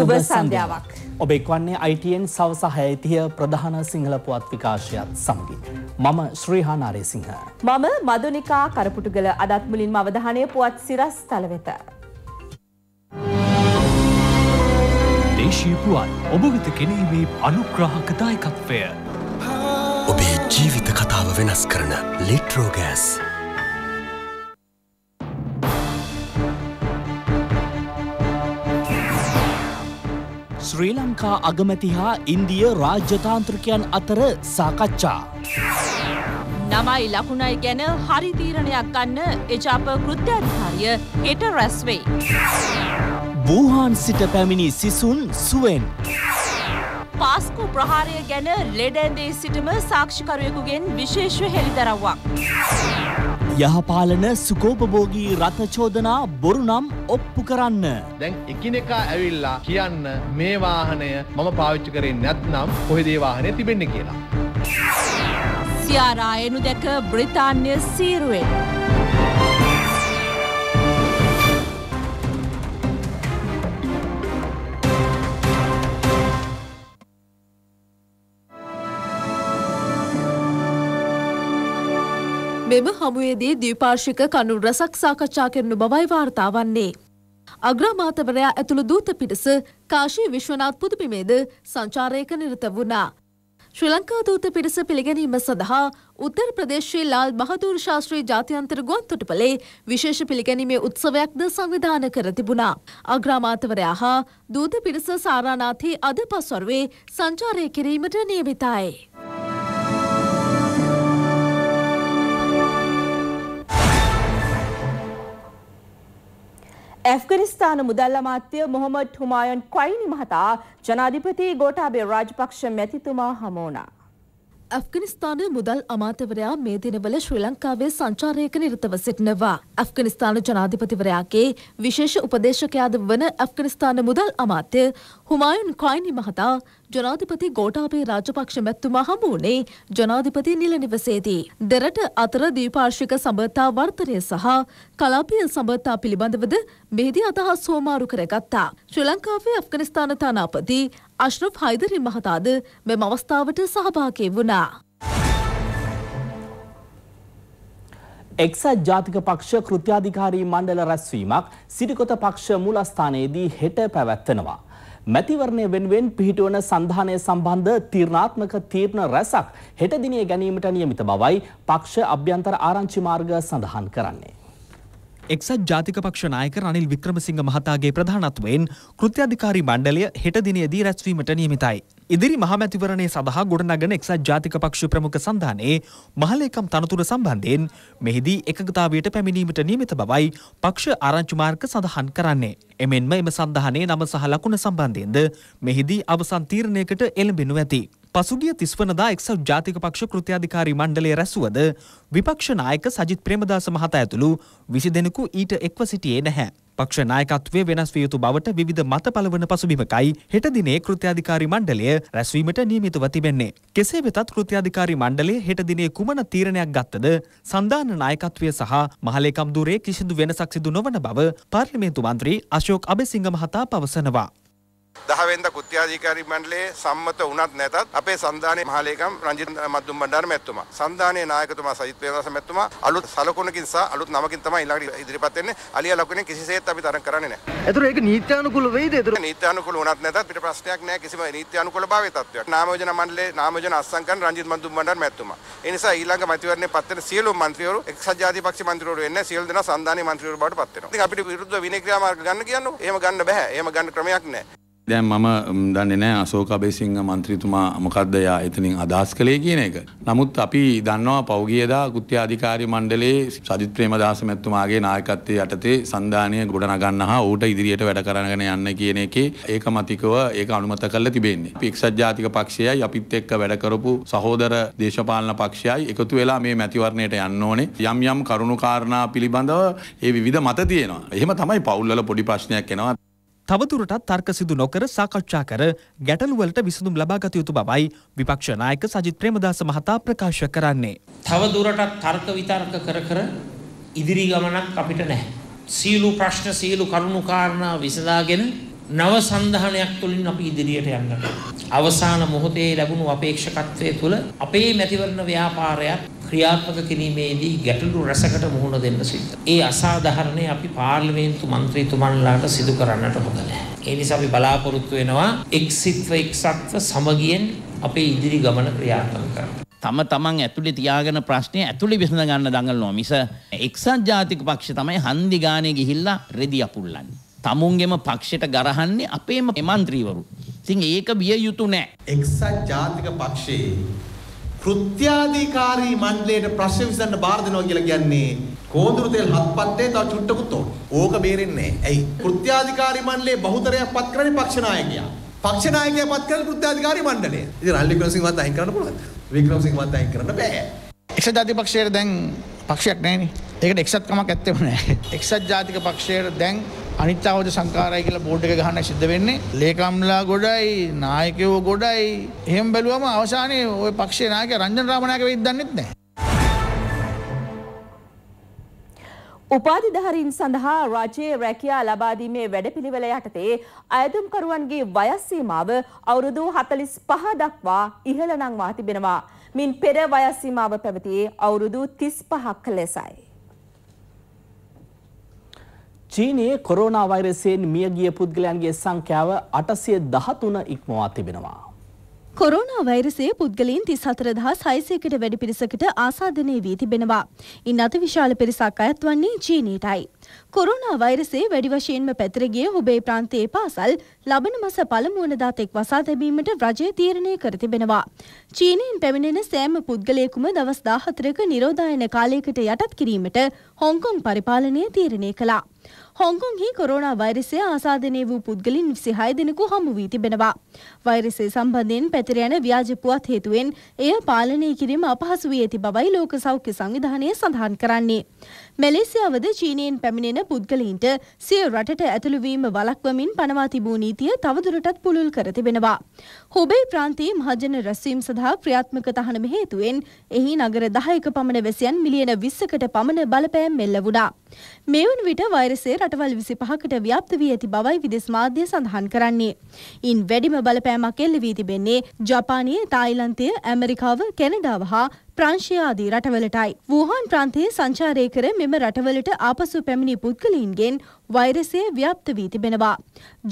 සුබ සන්ධ්‍යාවක්. ඔබ එක්වන්නේ ITN සවස හයතිය ප්‍රධාන සිංහල පුවත් විකාශයත් සමගින්. මම ශ්‍රීහා නාරේසිංහ. මම මදුනිකා කරපුටුගල අදත් මුලින්ම අවධානය පුවත් සිරස් තල වෙත. දේශීය පුවත් ඔබ වෙත ගෙනීමේ අනුග්‍රහකදායකත්වය. ඔබේ ජීවිත කතාව වෙනස් කරන ලිට්‍රෝගෑස්. ශ්‍රී ලංකා අගමැති හා ඉන්දිය රාජ්‍යතාන්ත්‍රකයන් අතර සාකච්ඡා. නමයි ලකුණයි ගැන හරිතීරණයක් ගන්න එජාප කෘත්‍යාධිකාරිය හෙට රැස්වෙයි. බූහාන් සිට පැමිණි සිසුන් සුවෙන්. පාස්කු ප්‍රහාරය ගැන ලෙඩැන්දේ සිටම සාක්ෂිකරයකුගෙන් විශේෂ හෙළිදරව්වක්. යහපාලන සුකෝපභෝගී රථචෝදනා බොරුනම් ඔප්පු කරන්න. දැන් එකිනෙකා ඇවිල්ලා කියන්න මේ වාහනය මම පාවිච්චි කරේ නැත්නම් කොහෙදේ වාහනය තිබෙන්න කියලා. සියාරායනු දැක බ්‍රිතාන්‍ය සීරුවෙන්. මෙම හමුවේදී දීපාර්ශික කණු රැසක් සාකච්ඡා කරනු බවයි වාර්තා වන්නේ. අග්‍රාමාතවරයා ඇතුළු දූත පිටස කාශී විශ්වනාත් පුදුපිමේද සංචාරයක නිරත වුණා. ශ්‍රී ලංකා දූත පිරිස පිළිගැනීම සඳහා උත්තර ප්‍රදේශයේ ලාල් බහදූර් ශාස්ත්‍රී ජාත්‍යන්තර ගුවන් තොටුපලේ විශේෂ පිළිගැනීමේ උත්සවයක්ද සංවිධාන කර තිබුණා. අග්‍රාමාතවරයා හා දූත පිරිස සාරානාථී අද පස්වරුවේ සංචාරය කිරීමට නියමිතයි. ඇෆ්ගනිස්ථාන මුදල් අමාත්‍ය මොහොමඩ් හුමායොන් ක්වයිනි මහතා ජනාධිපති ගෝඨාභය රාජපක්ෂ මැතිතුමා හමුවුණා. ඇෆ්ගනිස්ථානය මුදල් අමාත්‍යවරයා මේ දිනවල ශ්‍රී ලංකාවේ සංචාරයක නිරතව සිටිනවා. ඇෆ්ගනිස්ථාන ජනාධිපතිවරයාගේ විශේෂ උපදේශකයාද වන ඇෆ්ගනිස්ථාන මුදල් අමාත්‍ය හුමායුන් කොයිනි මහතා ජනාධිපති ගෝටාපේ රාජපක්ෂ මැතිතුමා හමු වුණේ ජනාධිපති නිල නිවසේදී. දෙරට අතර දීපාර්ශික සබඳතා වර්තනය සහ කලාපීය සබඳතා පිළිබඳවද මෙහිදී අදහස් හෝමාරු කරගත්තා. ශ්‍රී ලංකාවේ ඇෆ්ගනිස්ථාන තානාපති අශ්රුප් හයිදරි මහතාද මෙම අවස්ථාවට සහභාගී වුණා. එක්සත් ජාතික පක්ෂ කෘත්‍යාධිකාරී මණ්ඩල රැස්වීමක් සිරිකොත පක්ෂ මූලස්ථානයේදී හෙට පැවැත්වෙනවා. මැතිවරණය වෙනුවෙන් පිහිටුවන සන්ධානය සම්බන්ධ තීරණාත්මක තීරණ රැසක් හෙට දිනේ ගැනීමට නියමිත බවයි පක්ෂ අභ්‍යන්තර ආරංචි මාර්ග සඳහන් කරන්නේ. එක්සත් ජාතික පක්ෂ නායක රනිල් වික්‍රමසිංහ මහතාගේ ප්‍රධානත්වයෙන් කෘත්‍යාධිකාරී මණ්ඩලය හෙට දිනේදී රැස්වීමට නියමිතයි. ඉදිරි මහමැතිවරණය සඳහා ගොඩනගන එක්සත් ජාතික පක්ෂ ප්‍රමුඛ සන්ධානයේ මහලේකම් තනතුර සම්බන්ධයෙන් මෙහිදී එකඟතාවයට පැමිණීමට නියමිත බවයි පක්ෂ ආරංචි මාර්ග සඳහන් කරන්නේ. එමෙන්ම එම සන්ධානයේ නම සහ ලකුණ සම්බන්ධයෙන්ද මෙහිදී අවසන් තීරණයකට එළඹෙනු ඇති. පසුගිය තිස්වනදා එක්සත් ජාතික පක්ෂ කෘත්‍යාධිකාරී මණ්ඩලය රැසුවද විපක්ෂ නායක සජිත් ප්‍රේමදාස මහතා ඇතුළු විසි දෙනෙකු ඊට එක්ව සිටියේ නැහැ. පක්ෂ නායකත්වය වෙනස් විය යුතු බවට විවිධ මත පළවන පසුබිමකයි හෙට දිනේ කෘත්‍යාධිකාරී මණ්ඩලය රැස්වීමට නියමිතව තිබෙන්නේ. කෙසේ වෙතත් කෘත්‍යාධිකාරී මණ්ඩලය හෙට දිනේ කුමන තීරණයක් ගත්තද සන්ධාන නායකත්වය සහ මහලේකම් දුරේ කිසිදු වෙනසක් සිදු නොවන බව පාර්ලිමේන්තු මන්ත්‍රී අශෝක් අබේසිංහ මහතා පවසනවා. දහවෙන්ද කෘත්‍යාධිකාරී මණ්ඩලයේ සම්මත වුණත් නැතත් අපේ සන්ධානයේ මහලේකම් රංජිත් මද්දුම් බණ්ඩාර මැතිතුමා සන්ධානයේ නායකතුමා සජිත් වේරදාස මැතිතුමා අලුත් සලකුණකින් සහ අලුත් නමකින් තමයි ඊළඟට ඉදිරිපත් වෙන්නේ අලියා ලකුණෙන් කිසිසේත් අපි තරඟ කරන්නේ නැහැ. ඒතර ඒක නීත්‍යානුකූල වෙයිද? ඒතර නීත්‍යානුකූල වුණත් නැතත් පිට ප්‍රශ්නයක් නැහැ කිසිම නීත්‍යානුකූලභාවයේ තත්ත්වයක්. නාමයෝජන මණ්ඩලයේ නාමයෝජන අස්සම් කරන රංජිත් මද්දුම් බණ්ඩාර මැතිතුමා. ඒ නිසා ඊළඟ මැතිවරණයේ පත් වෙන සියලුම මන්ත්‍රීවරු එක්සත් ජාතිපක්ෂ මන්ත්‍රීවරු වෙන්නේ සියලු දෙනා සන්ධානයේ මන්ත්‍රීවරු බවට පත් වෙනවා. ඉතින් අපිට විරුද්ධව විනය ක්‍රියාමාර්ග ගන්න කියන්නේ. එහෙම ගන්න බෑ. එහෙම ගන්න ක්‍රමයක් නැහැ. දැන් මම දන්නේ නැහැ අශෝක අබේසිංහ මන්ත්‍රීතුමා මොකද්ද එයා එතනින් අදහස් කළේ කියන එක. නමුත් අපි දන්නවා පෞගියදා කෘත්‍යාධිකාරී මණ්ඩලයේ සජිත් ප්‍රේමදාස මැතිතුමාගේ නායකත්වයේ යටතේ සංධානය ගොඩනගන්න හා ඌට ඉදිරියට වැඩ කරගෙන යන්න කියන එකේ ඒකමතිකව ඒක අනුමත කරලා තිබෙන්නේ. එක්සත් ජාතික පක්ෂයයි අපිත් එක්ක වැඩ කරපු සහෝදර දේශපාලන පක්ෂයයි එකතු වෙලා මේ මැතිවරණයට යන්න ඕනේ. යම් යම් කරුණු කාරණා පිළිබඳව ඒ විවිධ මත තියෙනවා. එහෙම තමයි පවුල්වල පොඩි ප්‍රශ්නයක් එනවා. තවදුරටත් තර්ක සිදු නොකර සාකච්ඡා කර ගැටලුවලට විසඳුම් ලබාගත යුතු බවයි විපක්ෂ නායක සජිත් ප්‍රේමදාස මහතා ප්‍රකාශ කරන්නේ. තවදුරටත් තර්ක විතර්ක කර කර ඉදිරි ගමනක් අපිට නැහැ. සීලු ප්‍රශ්න සීලු කරුණු කාරණා විසඳාගෙන නව සන්ධානයක් තුළින් අපි ඉදිරියට යන්නට. අවසාන මොහොතේ ලැබුණු අපේක්ෂකත්වය තුළ අපේ මැතිවරණ ව්‍යාපාරයක් ක්‍රියාත්මක කිරීමේදී ගැටලු රැසකට මුහුණ දෙන්න සිද්ධ. ඒ අසාධාරණේ අපි පාර්ලිමේන්තු මන්ත්‍රීතුමන්ලාට සිදු කරන්නට හොඳ නැහැ. ඒ නිසා අපි බලාපොරොත්තු වෙනවා එක්සිත්ව එක්සත්ව සමගියෙන් අපේ ඉදිරි ගමන ක්‍රියාත්මක කරන්න. තම තමන් ඇතුළේ තියාගෙන ප්‍රශ්නේ ඇතුළේ විසඳ ගන්න දඟලනවා මිස එක්සත් ජාතික පක්ෂය තමයි හන්දි ගානේ ගිහිල්ලා රෙදි අපුල්ලන්නේ. තමුන්ගෙම පක්ෂයට ගරහන්නේ අපේම මන්ත්‍රීවරු. ඉතින් ඒක බිය යුතු නෑ. එක්සත් ජාතික පක්ෂයේ කෘත්‍යාධිකාරී මණ්ඩලයට ප්‍රශ්න විසඳන්න බාර දෙනවා කියලා කියන්නේ කෝඳුරු තෙල් හත්පත්ටේ තව චුට්ටකුත් ඕන. ඕක බේරෙන්නේ නෑ. ඇයි? කෘත්‍යාධිකාරී මණ්ඩලයේ බහුතරයක් පත් කරන්නේ පක්ෂ නායකයා. පක්ෂ නායකයා පත් කරන කෘත්‍යාධිකාරී මණ්ඩලය. ඉතින් රනිල් වික්‍රමසිංහවත් අයින් කරන්න පුළුවන්ද? වික්‍රමසිංහවත් අයින් කරන්න බෑ. එක්සත් ජාතික පක්ෂයේ දැන් පක්ෂයක් නෑනේ. ඒකට එක්සත් කමක් ඇත්තෙම නෑ. එක්සත් ජාතික පක්ෂයේ දැන් අනිත්‍යාවද සංකාරය කියලා බෝඩ් එක ගහන්න සිද්ධ වෙන්නේ ලේකම්ලා ගොඩයි නායකයෝ ගොඩයි එහෙම බැලුවම අවසානයේ ওই පක්ෂයේ නායක රංජන රාමනායක වෙයිද දන්නෙත් නැහැ. උපාධිධාරීන් සඳහා රජයේ රැකියා ලබා දීමේ වැඩපිළිවෙල යටතේ අයදුම්කරුවන්ගේ වයස් සීමාව අවුරුදු 45 දක්වා ඉහළ නංවා තිබෙනවා. මින් පෙර වයස් සීමාව පැවතියේ අවුරුදු 35ක් ලෙසයි. චීනයේ කොරෝනා වෛරසයෙන් මියගිය පුද්ගලයන්ගේ සංඛ්‍යාව 813 ඉක්මවා තිබෙනවා. කොරෝනා වෛරසයේ පුද්ගලයන් 34600කට වැඩි පිරිසකට ආසාදනය වී තිබෙනවා. ඉන් අතිවිශාල පිරිසක් අයත් වන්නේ චීනයටයි. කොරුණා වෛරසය වැඩි වශයෙන්ම පැතිර ගිය හුබේ ප්‍රාන්තයේ පාසල් ලබන මස පළමු වනදා තෙක් වසා තැබීමට රජය තීරණය කර තිබෙනවා. චීනයෙන් පැමිණෙන සෑම පුද්ගලයෙකුම දවස් 14ක නිරෝධායන කාලයකට යටත් කිරීමට හොංකොං පරිපාලනය තීරණය කළා. හොංකොන්හි කොරෝනා වෛරසය ආසාධනය වූ පුද්ගලින් විසිහය දෙනෙකු හමු වී තිබෙනවා. වෛරසය සම්බන්ධයෙන් පැතිර යන ව්‍යාජ පුවත් හේතුවෙන් එය පාලනය කිරීම අපහසු වී ඇති බවයි ලෝක සෞඛ්‍ය සංවිධානය සඳහන් කරන්නේ. මැලේසියාවද චීනයෙන් පැමිණෙන පුද්ගලීන්ට සිය රටට ඇතුළුවීම වලක්වමින් පනවා තිබූ නීතිය තවදුරටත් පුළුල් කර තිබෙනවා. හොබේ ප්‍රාන්තයේ මහජන රැස්වීම සඳහා ක්‍රියාත්මක තහනම හේතුවෙන් එහි නගර දහයක පමණ වැසියන් මිලියන විස්සකට පමණ බලපෑම් මෙල්ල වුණා. මේ වන විට වෛරසය රටවල් විසි පහකට ව්‍යාප්ත වී ඇති බවයි විදෙස් මාධ්‍ය සඳහන් කරන්නේ. ඉන් වැඩිම බලපෑමක් එල්ල වී තිබෙන්නේ ජපානයේ තායිලන්තය ඇමරිකාව කැනඩාව හා ප්‍රංශය ආදී රටවලටයි. වූහාන් ප්‍රාන්තයේ සංචාරය කර මෙම රටවලට ආපසු පැමිණි පුද්ගලයින්ගෙන් වෛරසය ව්‍යාප්ත වී තිබෙනවා.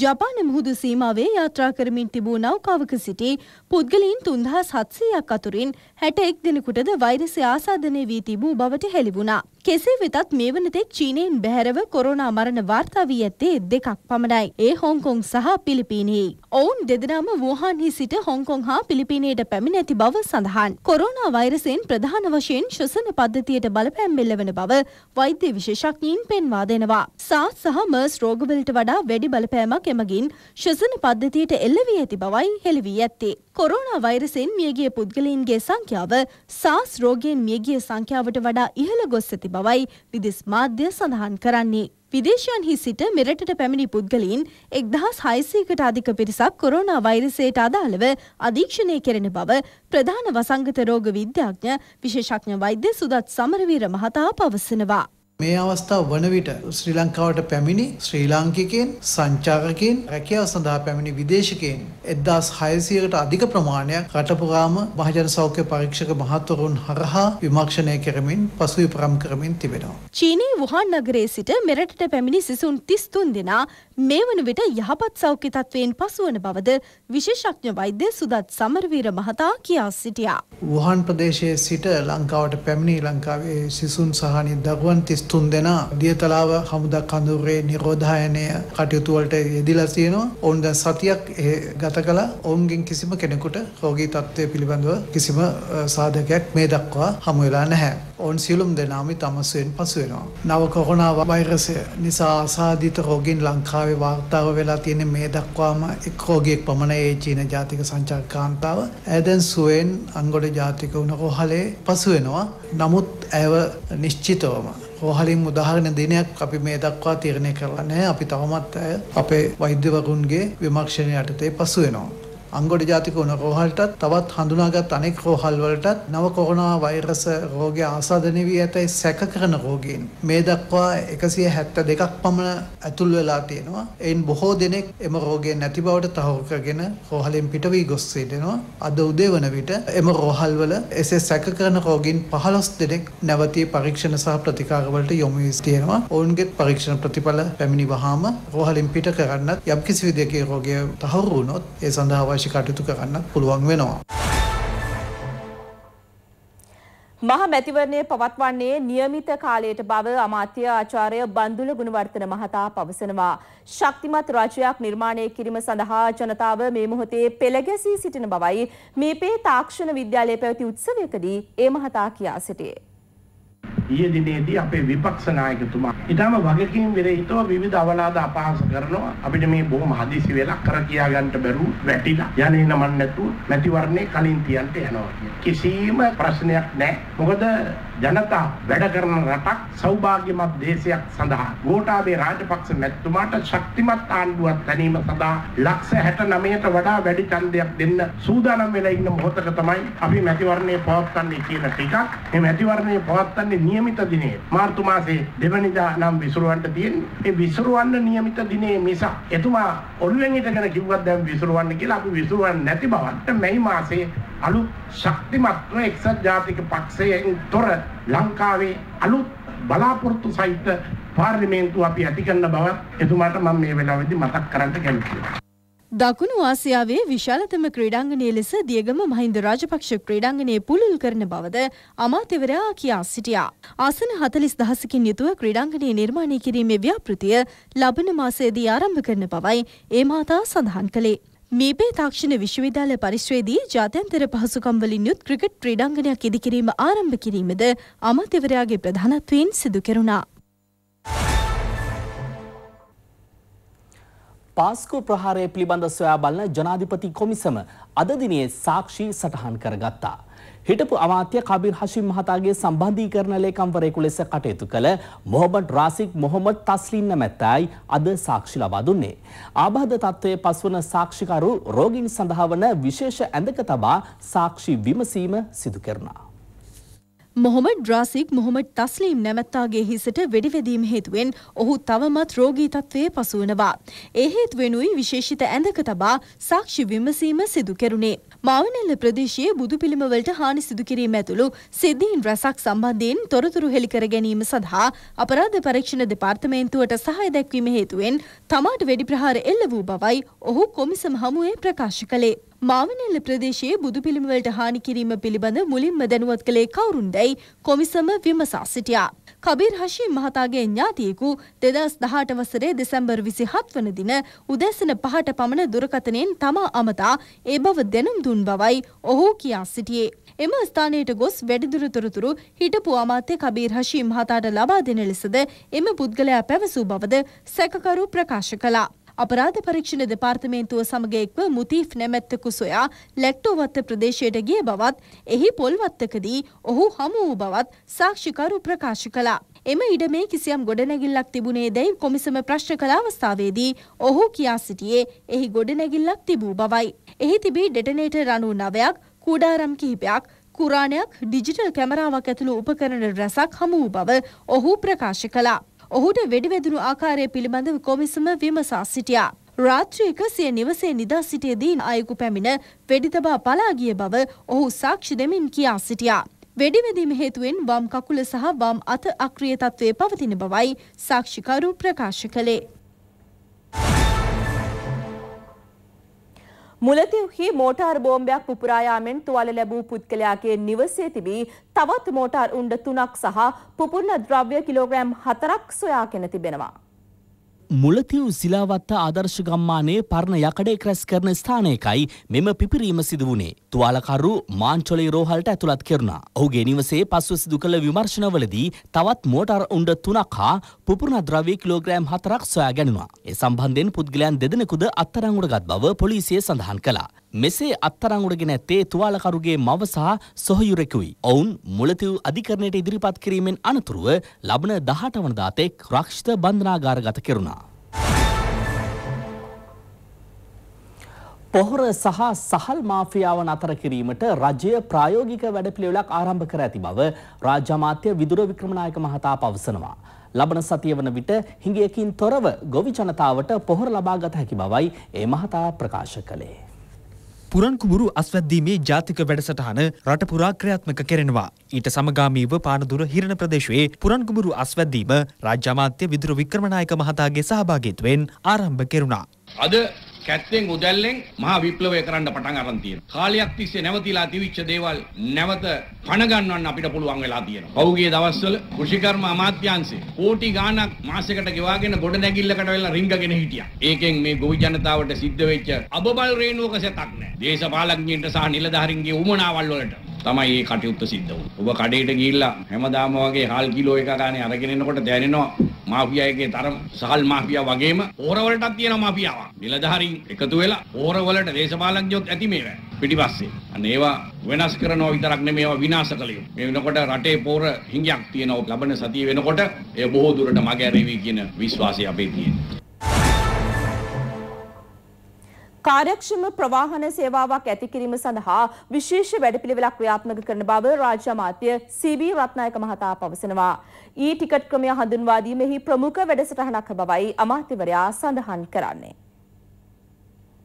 ජපාන මුහුදු සීමාවේ යාත්‍රා කරමින් තිබූ නෞකාවක සිටි පුද්ගලයින් තුන්දහස් හත්සීයක් අතුරින් හැට එක් දෙනෙකුටද වෛරසය ආසාධනය වී තිබූ බවට හෙළිවුණා. කෙසේ වෙතත් මේ වනතෙක් චීනයෙන් බැහැරව කොරෝනා මරණ වාර්තා වී ඇත්තේ දෙකක් පමණයි. ඒ හොංකොං සහ පිලිපීනයේ. ඔවුන් දෙදෙනාම වූහාන්හි සිට හොංකොං හා පිලිපීනයට පැමිණ ඇති බව සඳහන්. කොරෝනා වෛරසයෙන් වශයෙන් ප්‍රධාන වශයෙන් ශ්වසන පද්ධතියට බලපෑම් බෙල්ලවන බව වෛද්‍ය විශේෂඥයින් පෙන්වා දෙනවා. සාත් සහ මර්ස් රෝගවලට වඩා වැඩි බලපෑමක් එමගින් ශ්වසන පද්ධතියට එල්ල වී ඇති බවයි හෙළි වී ඇත්තේ. කොරෝනා වෛරසයෙන් මියගිය පුද්ගලයින්ගේ සංඛ්‍යාව සාස් රෝගයෙන් මියගිය සංඛ්‍යාවට වඩා ඉහළ ගොස් ඇති බවයි විදෙස් මාධ්‍ය සඳහන් කරන්නේ. විදේශයන්හි සිට මෙරටට පැමිණි පුද්ගලයින් එක්දහස් හයිසයකට අධික පිරිසක් කොරෝනා වෛරසයට අදාළව අධීක්ෂණය කෙරෙන බව ප්‍රධාන වසංගත රෝග විද්‍යාඥ විශේෂඥ වෛද්‍ය සුදත් සමරවීර මහතා පවසනවා. මේ අවස්ථාව වන විට ශ්‍රී ලංකාවට පැමිණි ශ්‍රී ලාංකිකයන් සංචාරකයන් රැකියාව සඳහා පැමිණි විදේශිකයන් 1600කට අධික ප්‍රමාණයක් රටපුරාම මහජන සෞඛ්‍ය පරීක්ෂක මහත්වරුන් හරහා විමර්ශනය කරමින් පසු විපරම් කරමින් තිබෙනවා. චීනයේ වුහාන් නගරයේ සිට මෙරටට පැමිණි සිසුන් 33 දෙනා මේ වන විට යහපත් සෞඛ්‍ය තත්ත්වයෙන් පසුවන බවද විශේෂඥ වෛද්‍ය සුදත් සමරවීර මහතා කියා සිටියා. වුහාන් ප්‍රදේශයේ සිට ලංකාවට පැමිණි ලංකාවේ සිසුන් සහ දරුවන් 33 තුන් දෙනා දියතලාව හමුදා කඳුරේ නිරෝධායනය කටයුතුවලට යෙදිලා තියෙනවා. ඔවුන් දැන් සතියක් ගත කළා. ඔවුන්ගෙන් කිසිම කෙනෙකුට රෝගී තත්ත්වය පිළිබඳව කිසිම සාධකයක් මේ දක්වා හමු වෙලා නැහැ. ඔවුන් සියලුම් දෙනාම තමස්වෙන් පසු වෙනවා. නව කොරෝනා වෛරසය නිසා අසාධිත රෝගීන් ලංකාවේ වාර්තාව වෙලා තියෙන මේ දක්වාම එක් රෝගියෙක් පමණ ඒ චීන ජාතික සංචාරක කාන්තාව. ඇය දැන් සුවෙන් අංගොඩ ජාතික වුණ කොහලේ පසු වෙනවා. නමුත් ඇව නිශ්චිතවම හෝහලින් උදාහරණ දෙනයක් අපි මේ දක්වා තීරණය කරලා නැහැ. අපි තවමත් ඇය අපේ වෛද්‍යවරුන්ගේ විමර්ශනය යටතේ පසු වෙනවා. අංගොඩ ජාතික වන රෝහල්ටත් තවත් හඳුනාගත් අනෙක් රෝහල්වලටත් නව කොරනා වෛරස රෝගය ආසාධනය වී ඇතැයි සැක කරන රෝගීන්. මේ දක්වා එකසිය හැත්ත දෙකක් පමණ ඇතුල් වෙලා තියෙනවා. එයින් බොහෝ දෙනෙක් එම රෝගය නැති බවට තහවුරකගෙන රෝහලෙන් පිටවී ගොස් සිටිනවා. අද උදේ වන විට එම රෝහල්වල එසේ සැක කරන රෝගීන් පහළොස් දෙනෙක් නැවතී පරීක්ෂණ සහ ප්‍රතිකාරවලට යොමු වී තියෙනවා. ඔවුන්ගේ පරීක්ෂණ ප්‍රතිඵල පැමිණි වහාම රෝහලින් පිට කරන්නත් යම්කිසි විදියකේ රෝගය තහවුරු වුණොත් ඒ සඳහා අවශ්‍ය කටයුතු කරන්නත් පුළුවන් වෙනවා. මහ මැතිවරණය පවත්වන්නේ નિયમિત කාලයට බව අමාත්‍ය ආචාර්ය බන්දුල ගුණවර්ධන මහතා පවසනවා. ශක්තිමත් රාජ්‍යයක් නිර්මාණය කිරීම සඳහා ජනතාව මේ මොහොතේ පෙළ ගැසී සිටින බවයි මේපේ තාක්ෂණ විද්‍යාලයේ පැවති උත්සවයකදී ඒ මහතා කියා සිටියේ. ඊයේ දිනේදී අපේ විපක්ෂ නායකතුමා ඊටම වගකීම් විරහිතව විවිධ අවලාද අපහාස කරනවා අපිට මේ බොහොම හදිසි වෙලා කර කියා ගන්නට බැරුව වැටිලා යන්නේ නමන්න නැතුව මැතිවරණේ කලින් තියන්ට යනවා කියන කිසිම ප්‍රශ්නයක් නැහැ මොකද ජනතා වැඩ කරන රටක් සෞභාග්‍යමත් දේශයක් සඳහා ගෝඨාභය රාජපක්ෂ මැතිතුමාට ශක්තිමත් ආණ්ඩුවක් තැනීම සඳහා ලක්ෂ 69ට වඩා වැඩි ඡන්දයක් දෙන්න සූදානම් වෙලා ඉන්න මොහොතක තමයි අපි මැතිවරණේ පවත්වන්නේ කියන ටිකක් මේ මැතිවරණේ පවත්වන්නේ નિયમિત දිනේ මාර්තු මාසේ දෙවනිදා නම් විසුරුවන්න තියෙන්නේ මේ විසුරුවන්න නියමිත දිනේ මිස එතුමා ඔළුවෙන් හිටගෙන කිව්වත් දැන් විසුරුවන්න කියලා අපි විසුරුවන්නේ නැති බවත් මේ මාසේ අලුත් ශක්තිමත්ව එක්සත් ජාතික පක්ෂයෙන් තොර ලංකාවේ අලුත් බලාපොරොත්තු සහිත පාර්ලිමේන්තුව අපි ඇති කරන බවත් එතුමාට මම මේ වෙලාවේදී මතක් කරන්න කැමතියි දකුණු ආසියාවේ විශාලතම ක්‍රීඩාංගණය ලෙස දියගම මහින්ද රාජපක්ෂ ක්‍රීඩාංගණය පුළුල් කරන බවද අමාත්‍යවරයා කියා සිටියා. ආසන 40000කින් යුතුව ක්‍රීඩාංගණය නිර්මාණය කිරීමේ ව්‍යාපෘතිය ලබන මාසයේදී ආරම්භ කරන බවයි ඒ මාතා සඳහන් කළේ. මීපේ තාක්ෂණ විශ්වවිද්‍යාල පරිශ්‍රයේදී ජාත්‍යන්තර පහසුකම් වලින් යුත් ක්‍රිකට් ක්‍රීඩාංගණයක් ඉදිකිරීම ආරම්භ කිරීමද අමාත්‍යවරයාගේ ප්‍රධානත්වයෙන් සිදු කෙරුණා. පාස්කු ප්‍රහාරය පිළිබඳ සොයා බලන ජනාධිපති කොමිසම අද දිනේ සාක්ෂි සටහන් කරගත්තා. හිටපු අමාත්‍ය කබිර් හෂිම් මහතාගේ සම්බන්ධීකරණ ලේකම්වරයෙකු ලෙස කටයුතු කළ මොහොමඩ් රාසික් මොහොමඩ් තස්ලින් නැමැත්තයි අද සාක්ෂි ලබා දුන්නේ. ආබාධ තත්ත්වයේ පස්වන සාක්ෂිකරු රෝගීන් සඳහා වන විශේෂ ඇඳක තබා සාක්ෂි විමසීම සිදු කරනවා. මොහොමඩ් ඩ්‍රාසික් මොහොමඩ් තස්ලීම් නැමැත්තාගේ හිසට වෙඩිවැදීම හේතුවෙන් ඔහු තවමත් රෝගී තත්ත්වයේ පසුවනවා. ඒ හේතුවෙනුයි විශේෂිත ඇඳක තබා සාක්ෂි විමසීම සිදු කෙරුණේ. මාවනල්ල ප්‍රදේශයේ බුදු පිළිමවලට හානි සිදු කිරීම ඇතුළු සිද්ධීන් රැසක් සම්බන්ධයෙන් තොරතුරු හෙළිකර ගැනීම සඳහා අපරාධ පරීක්ෂණ දෙපාර්තමේන්තුවට සහාය දැක්වීම හේතුවෙන් තමාට වෙඩි ප්‍රහාර එල්ල වූ බවයි ඔහු කොමිසම හමුවේ ප්‍රකාශ කළේ. මාවනල්ල ප්‍රදේශයේ බුදු පිළිමවලට හානි කිරීම පිළිබඳ මුලින්ම දැනුවත් කළේ කවුරුන්දැයි කොමිසම විමසා සිටියා. කබීර් හශීම් මහතාගේ ඥාතියෙකු දෙදස් දහට වසරේ දෙසැම්බර් විසි හත් වන දින උදැසන පහට පමණ දුරකතනයෙන් තමා අමතා ඒ බව දෙනුම් දුන් බවයි ඔහු කියා සිටියේ. එම ස්ථානයට ගොස් වැඩිදුරතොරතුරු හිටපු අමාත්‍ය කබීර් හශීම් මහතාට ලබා දෙන ලෙසද එම පුද්ගලයා පැවසූ බවද සැකකරු ප්‍රකාශ කළා. අපරාධ පරීක්ෂණ දෙපාර්තමේන්තුව සමග එක්ව මුතීෆ් නැමැත්තකු සොයා ලැක්ටෝවත්ත ප්‍රදේශයට ගිය බවත් එහි පොල්වත්තකදී ඔහු හමු වූ බවත් සාක්ෂිකරු ප්‍රකාශ කළා. එම ඉඩමේ කිසියම් ගොඩනැගිල්ලක් තිබුණේ දැයි කොමිසම ප්‍රශ්න කළ අවස්ථාවේදී ඔහු කියා සිටියේ එහි ගොඩනැගිල්ලක් තිබූ බවයි. එහි තිබී ඩෙටනේටර් අනු නවයක් කුඩාරම් කිහිපයක් කුරාණයක් ඩිජිටල් කැමරාවක් ඇතුළු උපකරණ රැසක් හමු බව ඔහු ප්‍රකාශ කළා. ඔහුට වෙඩිවැදුණු ආකාරය පිළිබඳව කොමිසම විමසා සිටියා. රාත්‍රියක සිය නිවසේ නිදා සිටියදී අයෙකු පැමිණ වෙඩිතබා පලාගිය බව ඔහු සාක්ෂි දෙමින් කියා සිටියා. වෙඩිවැදීම හේතුවෙන් වම් කකුල සහ වම් අත අක්‍රිය තත්ත්වය පවතින බවයි සාක්ෂිකරු ප්‍රකාශ කළේ. මුලතිවහි මෝටාර් බෝම්බයක් පුපුරායාමෙන් තුවල ලැබූ පුද්ගලයාගේ නිවසේ තිබී තවත් මෝටාර් උණ්ඩ තුනක් සහ පුපුරන ද්‍රව්‍ය කිලෝග්‍රෑම් හතරක් සොයාගෙන තිබෙනවා. මුලතිව් සිලාවත්ත ආදර්ශ ගම්මානයේ පරණ යකඩෙක් රැස් කරන ස්ථානයකයි මෙම පිපිරීම සිදු වුණේ. තුවාලකරු මාංචොලේ රෝහලට ඇතුළත් කෙරුණා. ඔහුගේ නිවසේ පස්ව සිදු කළ විමර්ශනවලදී තවත් මෝටර් උණ්ඩ තුනක් හා පුපුරණ ද්‍රව්‍ය කිලෝග්‍රෑම් හතරක් සොයා ගැනුණා. ඒ සම්බන්ධයෙන් පුද්ගලයන් දෙදෙනෙකුද අත්අඩංගුවට ගත් බව පොලිසිය සඳහන් කළා. මෙසේ අත්තරංගුඩගෙන ඇත්තේ තුවාලකරුගේ මව සහ සොහයුරෙකුයි. ඔවුන් මුලතිව් අධිකරණයට ඉදිරිපත් කිරීමෙන් අනතුරුව ලබන 18 වනදා තෙක් රක්ෂිත බන්ධනාගාරගත කෙරුණා. පොහොර සහ සහල් මාෆියාවන් අතර කිරීමට රජය ප්‍රායෝගික වැඩපිළිවෙලක් ආරම්භ කර ඇති බව රාජ්‍ය අමාත්‍ය විදුර වික්‍රමනායක මහතා පවසනවා. ලබන සතිය වන විට හිඟයකින් තොරව ගොවි ජනතාවට පොහොර ලබාගත හැකි බවයි ඒ මහතා ප්‍රකාශ කළේ. පුරන්කුඹුරු අස්වැද්දීමේ ජාතික වැඩසටහන රට පුරා ක්‍රියාත්මක කෙරෙනවා. ඊට සමගාමීව පානදුර හිරණ ප්‍රදේශයේ පුරන්කුඹුරු අස්වැද්දීම රාජ්‍ය අමාත්‍ය විදුර වික්‍රමනායක මහතාගේ සහභාගීත්වයෙන් ආරම්භ කෙරුණා. අද කැත්තෙන් උදැල්ලෙන් මහා විප්ලවය කරන්න පටන් අරන් තියෙනවා. කාලයක් තිස්සේ නැවතිලා තිවිච්ච දේවල් නැවත පණ ගන්නවන්න අපිට පුළුවන් වෙලා තියෙනවා. පහුගිය දවස්වල කෘෂිකර්ම අමාත්‍යාංශේ කෝටි ගාණක් මාසයකට ගෙවාගෙන ගොඩ නැගිල්ලකට වෙලා රිංගගෙන හිටියා. ඒකෙන් මේ ගොවි ජනතාවට සිද්ධ වෙච්ච අබබල් රේණුවක සතක් නැහැ. දේශපාලඥයින්ට සහ නිලධාරීන්ගේ උමනාවල් වලට තමයි මේ කටයුත්ත සිද්ධ වුනේ. ඔබ කඩේට ගිහිල්ලා හැමදාම වගේ හාල් කිලෝ එක ගානේ අරගෙන එනකොට දැනෙනවා මාෆියාගේ තරම සහල් මාෆියා වගේම ඕරවලටත් තියෙනවා මාෆියාවක්. නිලධාරීන් එකතු වෙලා ඕරවලට දේශපාලඥයොත් ඇති මේවා. පිටිපස්සේ. අන්න ඒවා වෙනස් කරනවා විතරක් නෙමෙයි ඒවා විනාශ කළ යුතු. මේ වෙනකොට රටේ පෝර හිඟයක් තියෙනවා. ලබන සතිය වෙනකොට ඒ බොහෝ දුරට මගහැරෙවි කියන විශ්වාසය අපේ තියෙනවා. කාර්යක්ෂම ප්‍රවාහන සේවාවක් ඇති කිරීම සඳහා විශේෂ වැඩපිළිවෙලක් ක්‍රියාත්මක කරන බව රාජ්‍ය අමාත්‍ය සීබී රත්නායක මහතා පවසනවා. ඊ ටිකට් ක්‍රමය හඳුන්වා දීමෙහි ප්‍රමුඛ වැඩසටහනක් බවයි අමාත්‍යවරයා සඳහන් කරන්නේ.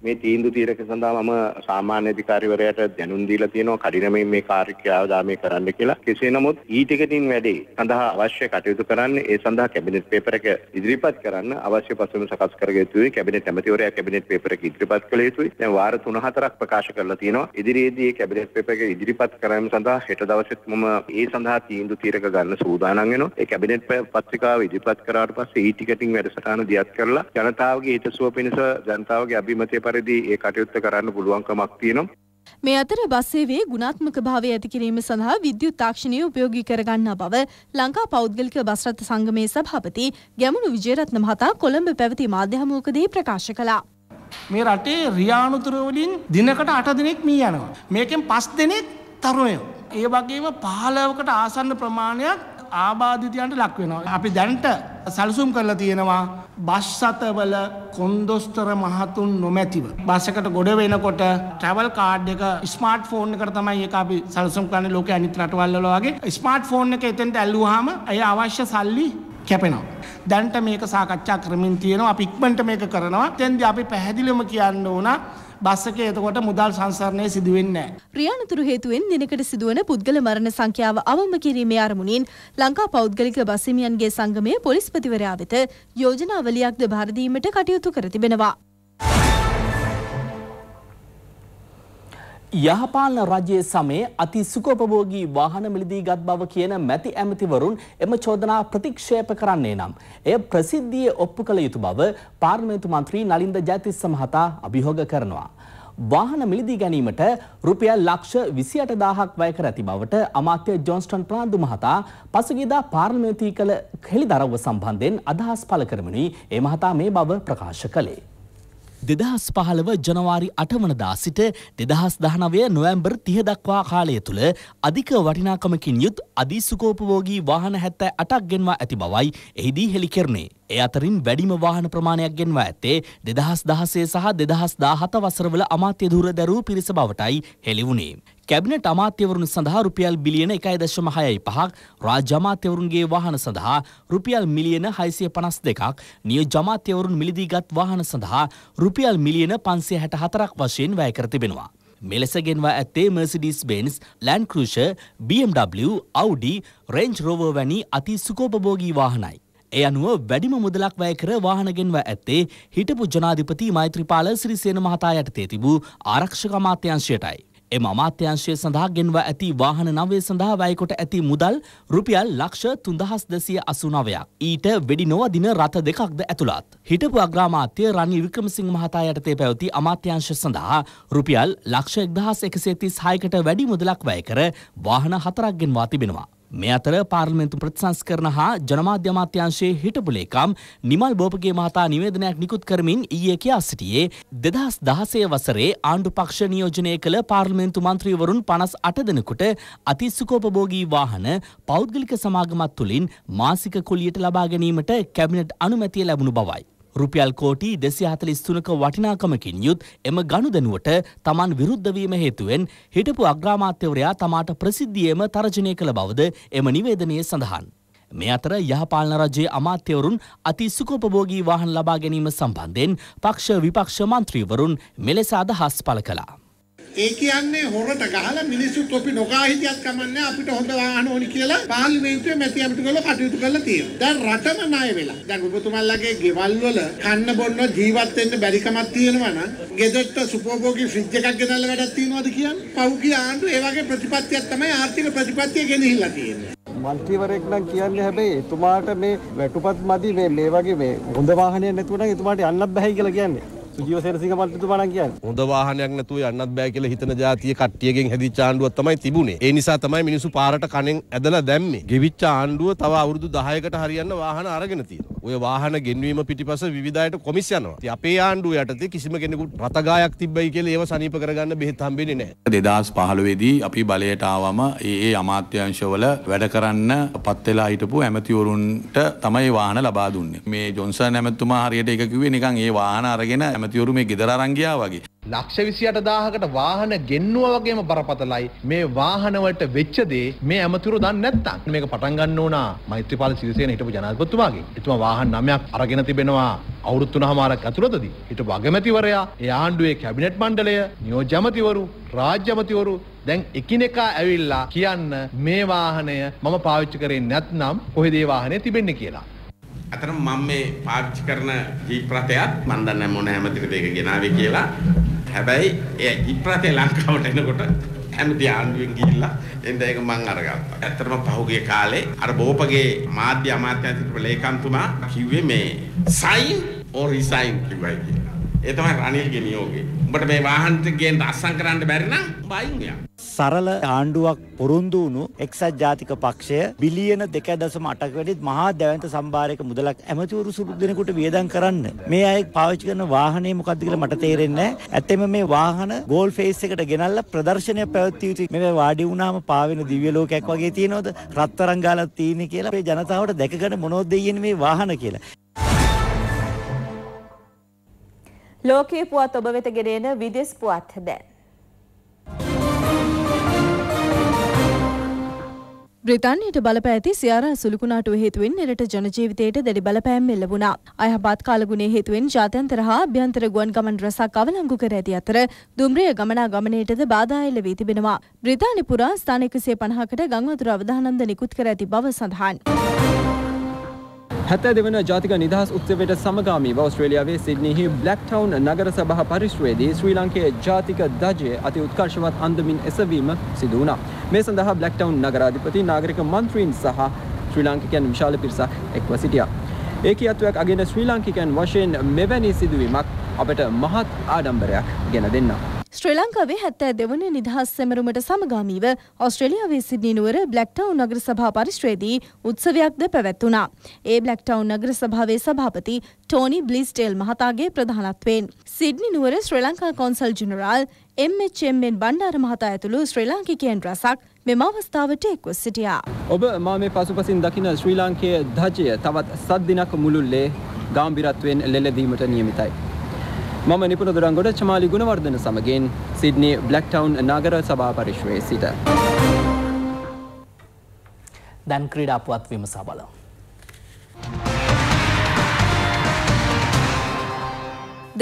මේ තීන්දුව තීරක සඳහා මම සාමාන්‍ය අධිකාරිවරයාට දැනුම් දීලා තියෙනවා කඩිනමින් මේ කාර්යක්‍රියාව දාමේ කරන්න කියලා. කෙසේ නමුත් ඊට එකකින් වැඩේ සඳහා අවශ්‍ය කටයුතු කරන්න ඒ සඳහා කැබිනට් පේපර් එක ඉදිරිපත් කරන්න අවශ්‍ය පසුබිම සකස් කර යුතුයි. කැබිනට් ඇමතිවරයා කැබිනට් පේපර් එක ඉදිරිපත් කළ යුතුයි. දැන් වාර 3-4ක් ප්‍රකාශ කරලා තියෙනවා. ඉදිරියේදී මේ කැබිනට් පේපර් එක ඉදිරිපත් කිරීම සඳහා හෙට දවසෙත් මම ඒ සඳහා තීන්දුව තීරක ගන්න සූදානම් වෙනවා. ඒ කැබිනට් පත්‍රිකාව ඉදිරිපත් කරාට පස්සේ ඊ ටිකටින් වැඩසටහන දියත් කරලා ජනතාවගේ හිතසුව පිණිස ජනතාවගේ අභිමතය පරිදි ඒ කටයුත්ත කරන්න පුළුවන්කමක් තියෙනවා. මේ අතර බස්සේවේ ගුණාත්මක භාවය ඇති කිරීම සඳහා විද්‍යුත් තාක්ෂණය උපයෝගී කරගන්න බව ලංකා පෞද්ගලික බස් රථ සංගමේ සභාපති ගැමුණු විජේරත්න මහතා කොළඹ පැවති මාධ්‍ය හමුවකදී ප්‍රකාශ කළා. මේ රටේ රියානුතුර වලින් දිනකට 8 දිනක් මී යනවා. මේකෙන් 5 දිනක් තරුණයෝ. ඒ වගේම 15කට ආසන්න ප්‍රමාණයක් ආබාධිතයන්ට ලක් වෙනවා. අපි දැනට සැලසුම් කරලා තියෙනවා බස් සතවල කොන්දොස්තර මහතුන් නොමැතිව. බස්සකට ගොඩ වෙනකොට ට්‍රවල් කාඩ් එක ස්මාර්ට් ෆෝන් එකට තමයි ඒක අපි සැලසුම් කරන්නේ ලෝකයේ අනිත් රටවල් වල වගේ. ස්මාර්ට් ෆෝන් එක එතෙන්ට ඇල්ලුවාම ඒ අවශ්‍ය සල්ලි කැපෙනවා. දැන්ට මේක සාකච්ඡා කරමින් තියෙනවා අපි ඉක්මනට මේක කරනවා. තෙන්දී අපි පැහැදිලිවම කියන්න ඕන බස් එක එතකොට මුදල් සංසරණය සිදුවෙන්නේ නැහැ. රියානතුරු හේතුවෙන් දිනකට සිදුවන පුද්ගල මරණ සංඛ්‍යාව අවම කිරීමේ අරමුණින් ලංකා පෞද්ගලික බස් හිමියන්ගේ සංගමය පොලිස්පතිවරයා වෙත යෝජනා අවලියක්ද භාර දීමට කටයුතු කර තිබෙනවා. යහපාලන රජයේ සමයේ අති සුඛෝපභෝගී වාහන මිලදී ගත් බව කියන මැති ඇමතිවරුන් එම චෝදනා ප්‍රතික්ෂේප කරන්නේ නම් එය ප්‍රසිද්ධියේ ඔප්පු කළ යුතු බව පාර්ලිමේන්තු මන්ත්‍රී නලින්ද ජයතිස්ස මහතා අභියෝග කරනවා. වාහන මිලදී ගැනීමට රුපියල් ලක්ෂ 28000ක් වැය කර ඇති බවට අමාත්‍ය ජොන්ස්ටන් ප්‍රනාන්දු මහතා පසුගියදා පාර්ලිමේන්තුවේ කළ හෙළිදරව් සම්බන්ධයෙන් අදහස් පළ කරමිනුයි ඒ මහතා මේ බව ප්‍රකාශ කළේ. දෙදහස් පහළව ජනවාරි අටවනදා සිට දෙදහස් දහනවය නොවැම්බර් තිය දක්වා කාලය තුළ අධික වටිනාකමකින් යුත් අධිසුකෝපවෝගී වාහන හැත්තෑ අටක් ගෙන්වා ඇති බවයි එහිදී හෙළිකෙරණේ. ඒ අතරින් වැඩිම වාහන ප්‍රමාණයක් ගෙන්වා ඇත්තේ දෙදහස් දහසේ සහ දෙදහස් දාහත වසරවල අමාත්‍ය දුර දැරූ පිරිස බවටයි හෙළිවුණේ. කැබිනට් අමාත්‍යවරුන් සඳහා රුපියල් බිලියන එකයි දශම හයයි පහක් රාජ්‍ය අමාත්‍යවරුන්ගේ වාහන සඳහා රුපියල් මිලියන හයිසිය පනස් දෙකක් නියෝජ්‍ය අමාත්‍යවරුන් මිලදීගත් වාහන සඳහා රුපියල් මිලියන පන්සිය හැට හතරක් වශයෙන් වැය කර තිබෙනවා. මෙලෙසගෙන්වා ඇත්තේ Mercedes Benz Land Cruiser BMW, Audi, Range Rover වැනි අති සුකෝපභෝගී වාහනයි. ඒ අනුව වැඩිම මුදලක් වැය කර වාහනගෙන්ව ඇත්තේ හිටපු ජනාධිපති මෛත්‍රීපාල සිරිසේන මහතා යටතේ තිබූ ආරක්ෂක අමාත්‍යංශයටයි. එම අමාත්‍යංශය සඳහා ගෙන්ව ඇති වාහන නවය සඳහා වැයකොට ඇති මුදල් රුපියල් ලක්ෂ තුන්දහස් දෙසිය අසු නවයක්. ඊට වෙඩි නොවදින රථ දෙකක්ද ඇතුළත්. හිටපු අග්‍රාමාත්‍ය රනි වික්‍රමසිංහ මහතා යටතේ පැවති අමාත්‍යංශ සඳහා රුපියල් ලක්ෂ එක්දහස් එකසේ තිස් හයකට වැඩි මුදලක් වැය කර වාහන හතරක් ගෙන්වා තිබෙනවා. මේ අතර පාර්ලිමේන්තු ප්‍රතිසංස්කරණ හා ජනමාධ්‍ය අමාත්‍යාංශයේ හිටපු ලේකම් නිමල් බෝපගේ මහතා නිවේදනයක් නිකුත් කරමින් ඊයේ කියා සිටියේ 2016 වසරේ ආණ්ඩු පක්ෂ නියෝජනය කළ පාර්ලිමේන්තු මන්ත්‍රීවරුන් 58 දෙනෙකුට අතිසුකෝපභෝගී වාහන පෞද්ගලික සමාගමත් තුළින් මාසික කුලියට ලබා ගැනීමට කැබිනට් අනුමැතිය ලැබුණු බවයි. රුපියල් කෝටි දෙසි හතලිස්තුනක වටිනාකමකින් යුත් එම ගණුදනුවට තමන් විරුද්ධවීම හේතුවෙන් හිටපු අග්‍රාමාත්‍යවරයා තමාට ප්‍රසිද්ධියම තරජනය කළ බවද එම නිවේදනය සඳහන්. මේ අතර යහපාලන රජයේ අමාත්‍යවරුන් අති සුකෝපභෝගී වාහන ලබා ගැනීම සම්බන්ධයෙන් පක්ෂ විපක්ෂ මන්ත්‍රීවරුන් මෙලෙස අදහස් පළ කළා. ඒ කියන්නේ හොරට ගහලා මිනිස්සු තොපි නොකා හිටියත් කමන්නේ අපිට හොඳ වාහන ඕනි කියලා පාර්ලිමේන්තුවේ මැති අමතුගල කටයුතු කරලා තියෙනවා. දැන් රටම ණය වෙලා. දැන් ඔබතුමාලගේ ගෙවල් වල කන්න බොන්න ජීවත් වෙන්න බැරි කමක් තියෙනවා නම් ගෙදරට සුපෝභෝගී ෆ්‍රිජ් එකක් ගෙනල්ලා වැඩක් තියනවාද කියන්නේ? පෞගිය ආණ්ඩුව ඒ වගේ ප්‍රතිපත්තියක් තමයි ආර්ථික ප්‍රතිපත්තිය ගෙනහිලා තියෙන්නේ. මන්ත්‍රීවරයෙක් නම් කියන්නේ හැබැයි එතුමාට මේ වැටුපත් මදි මේ මේ වගේ මේ හොඳ වාහනයක් නැතුව නම් එතුමාට යන්නත් බෑ කියලා කියන්නේ. සුජීවසේනසිංහ මන්ත්‍රීතුමා නම් කියන්නේ. හොඳ වාහනයක් නැතුව යන්නත් බෑ කියලා හිතන ජාතිය කට්ටියගෙන් හැදිච්ච ආණ්ඩුවක් තමයි තිබුණේ. ඒ නිසා තමයි මිනිස්සු පාරට කණෙන් ඇදලා දැම්මේ. ගෙවිච්ච ආණ්ඩුව තව අවුරුදු 10කට හරියන්න වාහන අරගෙන තියෙනවා. ඔය වාහන ගෙන්වීම පිටිපස විධයට කොමිස් යනවා. අපේ ආණ්ඩුව යටතේ කිසිම කෙනෙකුට රතගායක් තිබ්බයි කියලා ඒව සනීප කරගන්න බෙහෙත් හම්බෙන්නේ නැහැ. 2015දී අපි බලයට ආවම ඒ අමාත්‍යංශවල වැඩ කරන්න පත් වෙලා හිටපු ඇමතිවරුන්ට තමයි වාහන ලබා දුන්නේ. මේ ජොන්සන් ඇමතිතුමා හරියට ඒක කිව්වේ නිකන් ඒ වාහන අරගෙන ඇමතිවරු මේ ගෙදර අරන් ගියා වගේ. ලක්ෂ විසියට දාහකට වාහන ගෙන්නුව වගේම බරපතලයි මේ වාහනවලට වෙච්ච දේ මේ ඇමතුරු දන්නේ නැත්තම් මේක පටන් ගන්න ඕනා මෛත්‍රීපාල සිරිසේන හිටපු ජනාධිපතිතුමාගෙන් එතුමා වාහන නමයක් අරගෙන තිබෙනවා අවුරුදු තුනමාරක් ඇතුළතදී හිටපු අගමැතිවරයා ඒ ආණ්ඩුවේ කැබිනට් මණ්ඩලය නියෝජ්‍ය ඇමතිවරු රාජ්‍ය ඇමතිවරු දැන් එකිනෙකා ඇවිල්ලා කියන්න මේ වාහනය මම පාවිච්චි කරේ නැත්නම් කොහෙද ඒ වාහනේ තිබෙන්නේ කියලා අතරම මම මේ පාවිච්චි කරන ජීප් රථයත් මන් දන්නේ නැහැ මොන හැමතිර දෙක ගෙනාවේ කියලා හැබැයි ඒ ඉප්‍රාතේ ලංකාවට එනකොට ඇමති ආණ්ඩුවෙන් ගිහිල්ලා එඳ ඒක මං අරගත්තා. ඇත්තටම පහුගිය කාලේ අර බෝපගේ මාධ්‍ය අමාත්‍යාංශික ලේකම්තුමා කිව්වේ මේ sign or resign කිව්වයි කියලා. ඒ තමයි රනිල්ගේ නියෝගේ. උඹට මේ වාහන්ති ගේන්න අස්සම් කරන්න බැරි නම් උඹ අයින් වෙනවා. සරල ආණ්ඩුවක් පොරුන්දු වුණු එක්සත් ජාතික පක්ෂය බිලියන 2.8ක වැඩිත් මහා දැවැන්ත සම්භාරයක මුදලක් ඇමතිවරු සුළු දෙනෙකුට වියදම් කරන්න. මේ අය පාවිච්චි කරන වාහනේ මොකද්ද කියලා මට තේරෙන්නේ නැහැ. ඇත්තෙම මේ වාහන ගෝල් ෆේස් එකට ගෙනල්ලා ප්‍රදර්ශනය පැවැත්විය යුතුයි. මේ වාඩි වුණාම පාවෙන දිව්‍ය ලෝකයක් වගේ තියෙනවද? රත්තරන් ගාලා තියෙන්නේ කියලා අපේ ජනතාවට දැකගන්න මොනවද දෙයියන්නේ මේ වාහන කියලා. ලෝකයේ පුවත් ඔබ වෙත ගෙනෙන විදෙස් පුවත් දැන්. බ්‍රතාන්යට බලපෑති සියාර සුළුකුණාට හේතුවෙන් එරට ජනජීවිතයට දැඩි බලපෑම් එල්ල වුණා. අයහපත් කාලගුණේ හේතුවෙන් ජාත්‍යන්තර හා අභ්‍යන්තර ගුවන් ගමන් රැසක් අවලංගු කර ඇති අතර දුම්රිය ගමනා ගමනයටද බාධා එල්ල වී තිබෙනවා. බ්‍රතාන්‍ය පුරා ස්ථාන 150කට ගංවතුර අවදානම්ද නිකුත් කර ඇති බව සඳහන්. හැත දෙවන ජාතික නිදහස් උත්සවයට සමගාමීව ඔස්ට්‍රේලියාවේ සිඩ්නිහි බ්ලක්ටවුන් නගර සභහ පරිශ්වයේදී ශ්‍රී ලංකයේ ජාතික දජය අති උත්කර්ශවත් අන්දමින් එසවීම සිදු වුණා. මේ සඳහා බ්ලක්ටවුන් නගරාධිපති නාගරික මන්ත්‍රීන් සහ ශ්‍රී ලාංකිකයන් විශාල පිරිසක් එක්ව සිටියා. ඒක අත්වයක් අගෙන ශ්‍රී ලාංකිකයන් වශයෙන් මෙවැනි සිදුවීමක් අපට මහත් ආඩම්බරයක් ගෙන දෙන්නා. ශ්‍රී ලංකාවේ හැත්තෑ දෙවන නිදහස් සැමරුමට සමගාමීව ඔස්ට්‍රේලියාවේ සිඩ්නී නුවර බ්ලැක්ටවුන් නගර සභා පරිශ්‍රයේදී උත්සවයක්ද පැවැත්වුණා. ඒ බ්ලැක්ටවුන් නගර සභාවේ සභාපති ටෝනි බ්ලිස්ටේල් මහතාගේ ප්‍රධානත්වයෙන් සිඩ්නි නුවර ශ්‍රී ලංකා කොන්සල් ජෙනරාල් එම්චම්ෙන් බණ්ඩාර මහතා ඇතුළු ශ්‍රී ලාංකිකයන් රසක් මෙම අවස්ථාවට එක්ව සිටියා. ඔබ මා මේ පසුපසින් දකින ශ්‍රී ලාංකයේ ධජය තවත් සත් දිනක් මුළුල්ලේ ගාම්භිරත්වයෙන් ලෙලදීමට නියමිතයි. මම නිපුණ දුරංගොඩ චමාලි ගුණවර්ධන සමගින් සිඩ්නි බ්ලක්ටවන්් නාගර සභා පරිශ්වයේ සිට. දැන් ක්‍රීඩාපුවත් විමසා බලව.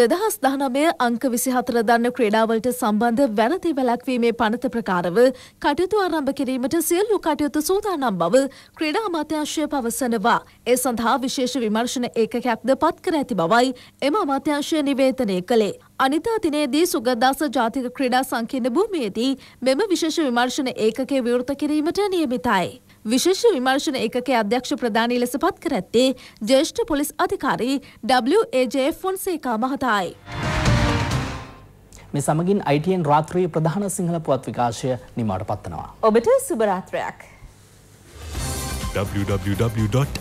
දෙදහස් දහනමය අංක විසිහතර දන්න ක්‍රීඩාවලට සම්බන්ධ වැරදි වැලැක්වීමේ පනත ප්‍රකාරව කටයුතු ආරම්භ කිරීමට සියලු කටයුතු සූදානම් බව ක්‍රීඩා අමාත්‍යංශය පවසනවා. ඒ සඳහා විශේෂ විමර්ශන ඒකකයක්ද පත් කර ඇති බවයි එම අමාත්‍යංශය නිවේදනය කළේ. අනිතා දිනේදී සුගදාස ජාතික ක්‍රීඩා සංකීර්ණ භූමියේදී මෙම විශේෂ විමර්ශන ඒකකය විවෘත කිරීමට නියමිතයි. විශේෂ විමර්ශන එකකේ අධ්‍යක්ෂ ප්‍රධානී ලෙස පත් කර ඇත්තේ ජ්‍යෙෂ්ඨ පොලිස් අධිකාරී WAJF ෆොන්සේකා මහතායි. මේ සමගින් ITN රාත්‍රී ප්‍රධාන සිංහල පුවත් විකාශය නිමාට පත්වනවා. ඔබට සුබ රාත්‍රයක්. www.itnnews.lk